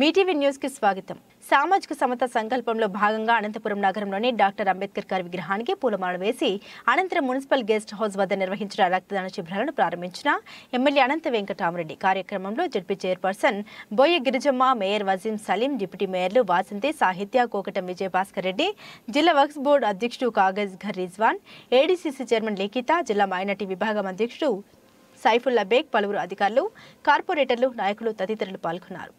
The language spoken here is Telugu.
మీటీవీ న్యూస్ కి స్వాగతం సామాజిక సమత సంకల్పంలో భాగంగా అనంతపురం నగరంలోని డాక్టర్ అంబేద్కర్ గారి విగ్రహానికి పూలమాల వేసి అనంతరం మున్సిపల్ గెస్ట్ హౌస్ వద్ద నిర్వహించిన రక్తదాన శిబిరాలను ప్రారంభించిన ఎమ్మెల్యే అనంత వెంకటామరెడ్డి కార్యక్రమంలో ZP chairperson Boya Girijamma mayor Wasim Saleem deputy మేయర్లు వాసంతి సాహిత్య కోకటం విజయభాస్కర్ రెడ్డి జిల్లా వర్క్స్ బోర్డు అధ్యక్షుడు కాగజ్ ఘర్ రిజ్వాన్ ఏడీసీసీ చైర్మన్ లిఖిత జిల్లా మైనార్టీ విభాగం అధ్యక్షుడు సైఫుల్లా బేగ్ పలువురు అధికారులు కార్పొరేటర్లు నాయకులు తదితరులు పాల్గొన్నారు